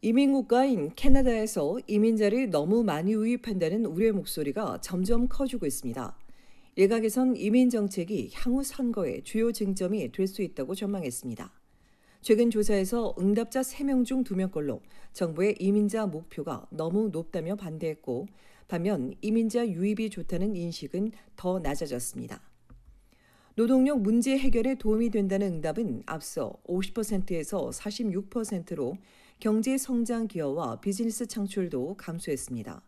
이민국가인 캐나다에서 이민자를 너무 많이 유입한다는 우려의 목소리가 점점 커지고 있습니다. 일각에선 이민 정책이 향후 선거의 주요 쟁점이 될 수 있다고 전망했습니다. 최근 조사에서 응답자 3명 중 2명꼴로 정부의 이민자 목표가 너무 높다며 반대했고 반면 이민자 유입이 좋다는 인식은 더 낮아졌습니다. 노동력 문제 해결에 도움이 된다는 응답은 앞서 50%에서 46%로 경제 성장 기여와 비즈니스 창출도 감소했습니다.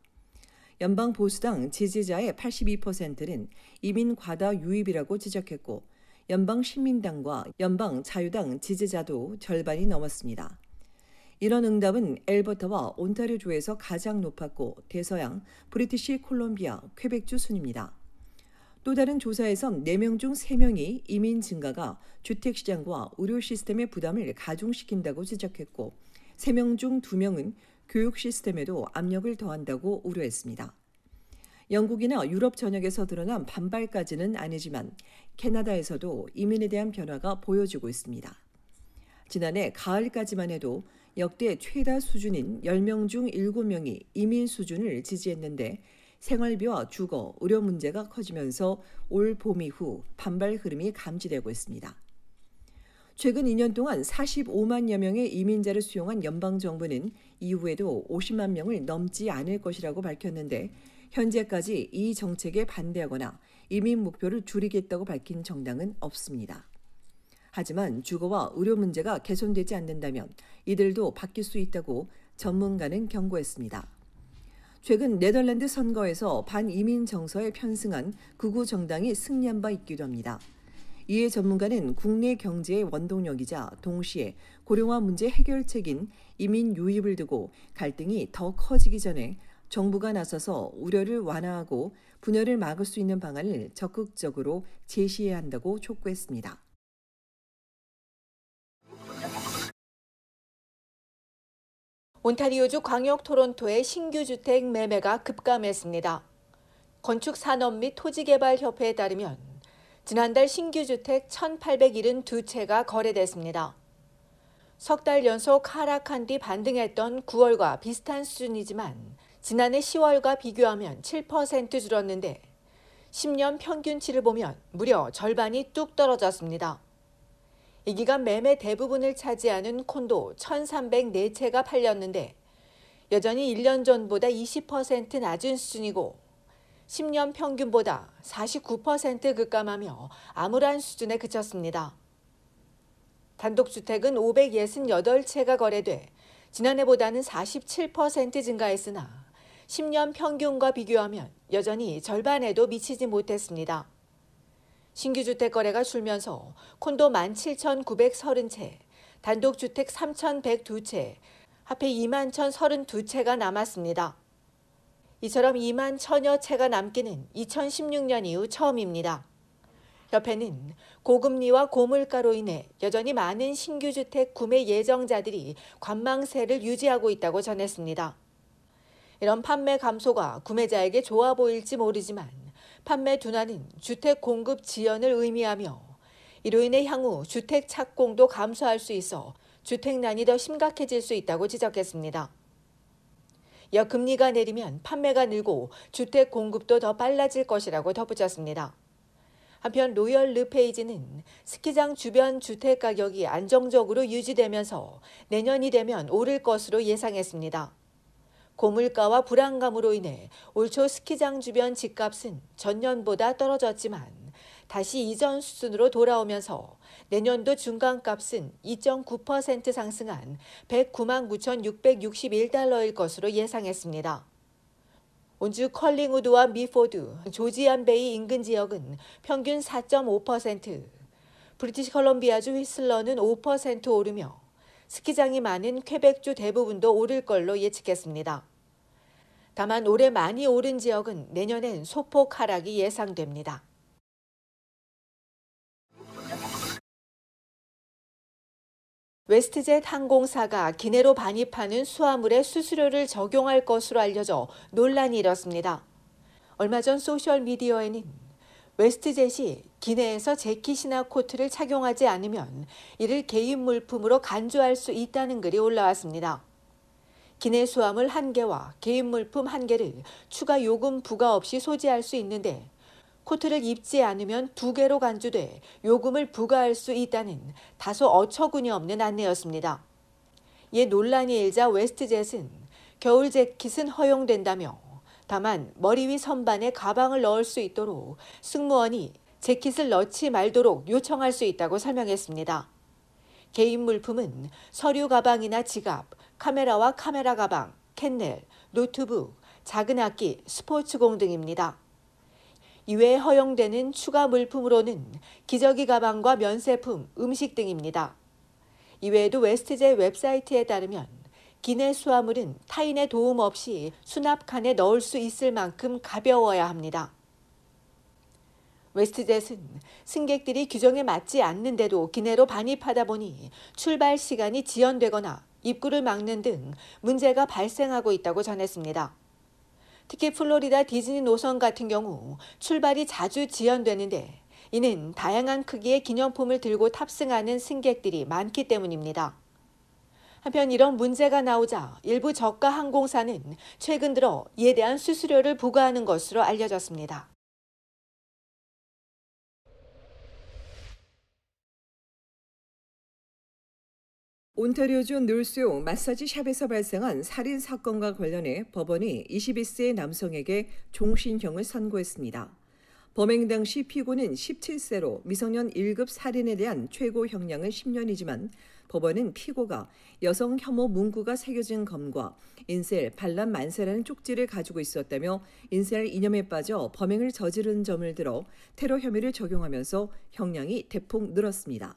연방 보수당 지지자의 82%는 이민 과다 유입이라고 지적했고 연방 신민당과 연방 자유당 지지자도 절반이 넘었습니다. 이런 응답은 엘버타와 온타리오주에서 가장 높았고 대서양, 브리티시 콜롬비아, 퀘벡주 순입니다. 또 다른 조사에선 4명 중 3명이 이민 증가가 주택시장과 의료 시스템의 부담을 가중시킨다고 지적했고 3명 중 2명은 교육 시스템에도 압력을 더한다고 우려했습니다. 영국이나 유럽 전역에서 드러난 반발까지는 아니지만 캐나다에서도 이민에 대한 변화가 보여지고 있습니다. 지난해 가을까지만 해도 역대 최다 수준인 10명 중 7명이 이민 수준을 지지했는데 생활비와 주거, 의료 문제가 커지면서 올 봄 이후 반발 흐름이 감지되고 있습니다. 최근 2년 동안 45만여 명의 이민자를 수용한 연방정부는 이후에도 50만 명을 넘지 않을 것이라고 밝혔는데 현재까지 이 정책에 반대하거나 이민 목표를 줄이겠다고 밝힌 정당은 없습니다. 하지만 주거와 의료 문제가 개선되지 않는다면 이들도 바뀔 수 있다고 전문가는 경고했습니다. 최근 네덜란드 선거에서 반이민 정서에 편승한 극우 정당이 승리한 바 있기도 합니다. 이에 전문가는 국내 경제의 원동력이자 동시에 고령화 문제 해결책인 이민 유입을 두고 갈등이 더 커지기 전에 정부가 나서서 우려를 완화하고 분열을 막을 수 있는 방안을 적극적으로 제시해야 한다고 촉구했습니다. 온타리오주 광역 토론토의 신규 주택 매매가 급감했습니다. 건축산업 및 토지개발협회에 따르면 지난달 신규 주택 1,872채가 거래됐습니다. 석 달 연속 하락한 뒤 반등했던 9월과 비슷한 수준이지만 지난해 10월과 비교하면 7% 줄었는데 10년 평균치를 보면 무려 절반이 뚝 떨어졌습니다. 이 기간 매매 대부분을 차지하는 콘도 1,304채가 팔렸는데 여전히 1년 전보다 20% 낮은 수준이고 10년 평균보다 49% 급감하며 암울한 수준에 그쳤습니다. 단독주택은 568채가 거래돼 지난해보다는 47% 증가했으나 10년 평균과 비교하면 여전히 절반에도 미치지 못했습니다. 신규 주택 거래가 줄면서 콘도 17,930채, 단독주택 3,102채, 합해 21,032채가 남았습니다. 이처럼 2만 천여 채가 남기는 2016년 이후 처음입니다. 협회는 고금리와 고물가로 인해 여전히 많은 신규 주택 구매 예정자들이 관망세를 유지하고 있다고 전했습니다. 이런 판매 감소가 구매자에게 좋아 보일지 모르지만 판매 둔화는 주택 공급 지연을 의미하며 이로 인해 향후 주택 착공도 감소할 수 있어 주택난이 더 심각해질 수 있다고 지적했습니다. 여금리가 내리면 판매가 늘고 주택 공급도 더 빨라질 것이라고 덧붙였습니다. 한편 로열 르페이지는 스키장 주변 주택 가격이 안정적으로 유지되면서 내년이 되면 오를 것으로 예상했습니다. 고물가와 불안감으로 인해 올초 스키장 주변 집값은 전년보다 떨어졌지만 다시 이전 수준으로 돌아오면서 내년도 중간값은 2.9% 상승한 109만 9,661달러일 것으로 예상했습니다. 온주 컬링우드와 미포드, 조지안베이 인근 지역은 평균 4.5%, 브리티시 컬럼비아주 휘슬러는 5% 오르며 스키장이 많은 쾌백주 대부분도 오를 걸로 예측했습니다. 다만 올해 많이 오른 지역은 내년엔 소폭 하락이 예상됩니다. 웨스트젯 항공사가 기내로 반입하는 수화물에 수수료를 적용할 것으로 알려져 논란이 일었습니다. 얼마 전 소셜미디어에는 웨스트젯이 기내에서 재킷이나 코트를 착용하지 않으면 이를 개인 물품으로 간주할 수 있다는 글이 올라왔습니다. 기내 수화물 1개와 개인 물품 1개를 추가 요금 부과 없이 소지할 수 있는데 코트를 입지 않으면 두 개로 간주돼 요금을 부과할 수 있다는 다소 어처구니 없는 안내였습니다. 이에 논란이 일자 웨스트젯은 겨울 재킷은 허용된다며 다만 머리 위 선반에 가방을 넣을 수 있도록 승무원이 재킷을 넣지 말도록 요청할 수 있다고 설명했습니다. 개인 물품은 서류 가방이나 지갑, 카메라와 카메라 가방, 캔넬, 노트북, 작은 악기, 스포츠공 등입니다. 이외에 허용되는 추가 물품으로는 기저귀 가방과 면세품, 음식 등입니다. 이외에도 웨스트제 웹사이트에 따르면 기내 수화물은 타인의 도움 없이 수납칸에 넣을 수 있을 만큼 가벼워야 합니다. 웨스트젯은 승객들이 규정에 맞지 않는데도 기내로 반입하다 보니 출발 시간이 지연되거나 입구를 막는 등 문제가 발생하고 있다고 전했습니다. 특히 플로리다 디즈니 노선 같은 경우 출발이 자주 지연되는데 이는 다양한 크기의 기념품을 들고 탑승하는 승객들이 많기 때문입니다. 한편 이런 문제가 나오자 일부 저가 항공사는 최근 들어 이에 대한 수수료를 부과하는 것으로 알려졌습니다. 온타리오주 뉴스용 마사지 샵에서 발생한 살인 사건과 관련해 법원이 22세 남성에게 종신형을 선고했습니다. 범행 당시 피고는 17세로 미성년 1급 살인에 대한 최고 형량은 10년이지만 법원은 피고가 여성 혐오 문구가 새겨진 검과 인셀 반란 만세라는 쪽지를 가지고 있었다며 인셀 이념에 빠져 범행을 저지른 점을 들어 테러 혐의를 적용하면서 형량이 대폭 늘었습니다.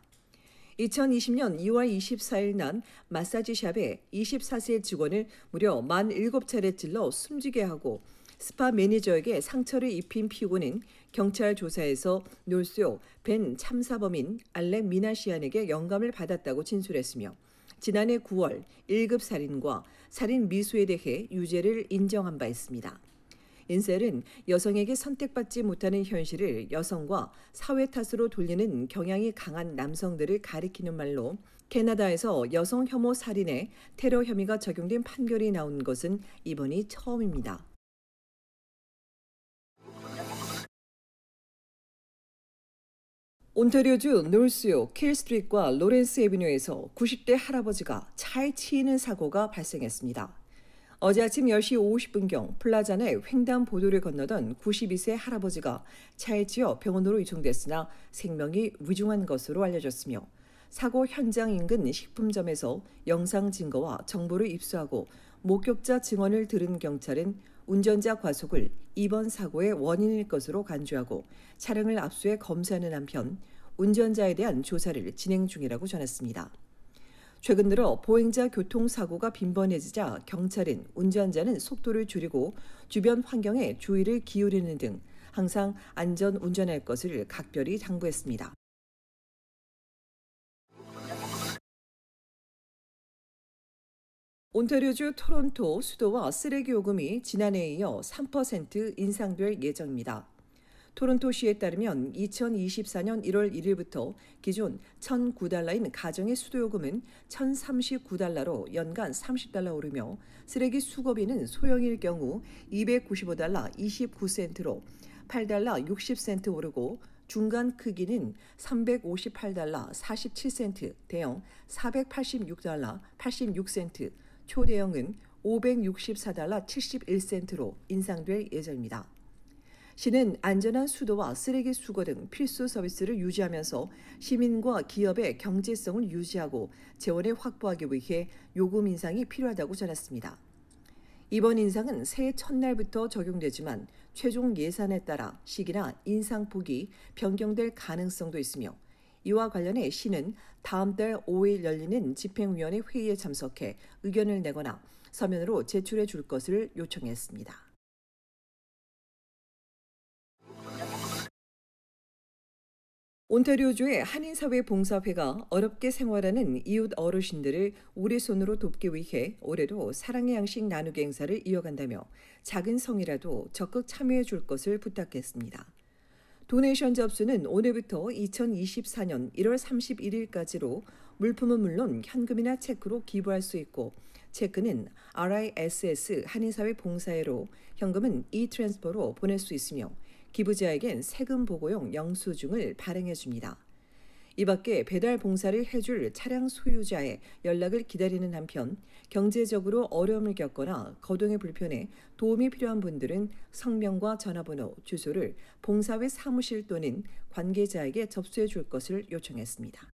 2020년 2월 24일 난 마사지샵에 24세 직원을 무려 47차례 찔러 숨지게 하고 스파 매니저에게 상처를 입힌 피고는 경찰 조사에서 놀수요 벤 참사범인 알렉 미나시안에게 영감을 받았다고 진술했으며 지난해 9월 1급 살인과 살인 미수에 대해 유죄를 인정한 바 있습니다. 인셀은 여성에게 선택받지 못하는 현실을 여성과 사회 탓으로 돌리는 경향이 강한 남성들을 가리키는 말로 캐나다에서 여성 혐오 살인에 테러 혐의가 적용된 판결이 나온 것은 이번이 처음입니다. 온타리오주 놀스요 킬스트리트 로렌스 에비뉴에서 90대 할아버지가 차에 치이는 사고가 발생했습니다. 어제 아침 10시 50분경 플라자 내 횡단보도를 건너던 92세 할아버지가 차에 치여 병원으로 이송됐으나 생명이 위중한 것으로 알려졌으며 사고 현장 인근 식품점에서 영상 증거와 정보를 입수하고 목격자 증언을 들은 경찰은 운전자 과속을 이번 사고의 원인일 것으로 간주하고 차량을 압수해 검사하는 한편 운전자에 대한 조사를 진행 중이라고 전했습니다. 최근 들어 보행자 교통사고가 빈번해지자 경찰인 운전자는 속도를 줄이고 주변 환경에 주의를 기울이는 등 항상 안전 운전할 것을 각별히 당부했습니다. 온타리오주 토론토 수도와 쓰레기 요금이 지난해에 이어 3% 인상될 예정입니다. 토론토시에 따르면 2024년 1월 1일부터 기존 1,009달러인 가정의 수도요금은 1,039달러로 연간 30달러 오르며 쓰레기 수거비는 소형일 경우 295달러 29센트로 8달러 60센트 오르고 중간 크기는 358달러 47센트, 대형 486달러 86센트, 초대형은 564달러 71센트로 인상될 예정입니다. 시는 안전한 수도와 쓰레기 수거 등 필수 서비스를 유지하면서 시민과 기업의 경제성을 유지하고 재원을 확보하기 위해 요금 인상이 필요하다고 전했습니다. 이번 인상은 새해 첫날부터 적용되지만 최종 예산에 따라 시기나 인상 폭이 변경될 가능성도 있으며 이와 관련해 시는 다음 달 5일 열리는 집행위원회 회의에 참석해 의견을 내거나 서면으로 제출해 줄 것을 요청했습니다. 온타리오주의 한인사회봉사회가 어렵게 생활하는 이웃 어르신들을 우리 손으로 돕기 위해 올해도 사랑의 양식 나누기 행사를 이어간다며 작은 성이라도 적극 참여해 줄 것을 부탁했습니다. 도네이션 접수는 오늘부터 2024년 1월 31일까지로 물품은 물론 현금이나 체크로 기부할 수 있고 체크는 RISS 한인사회 봉사회로 현금은 e-트랜스퍼로 보낼 수 있으며 기부자에겐 세금 보고용 영수증을 발행해 줍니다. 이 밖에 배달 봉사를 해줄 차량 소유자의 연락을 기다리는 한편 경제적으로 어려움을 겪거나 거동에 불편해 도움이 필요한 분들은 성명과 전화번호, 주소를 봉사회 사무실 또는 관계자에게 접수해 줄 것을 요청했습니다.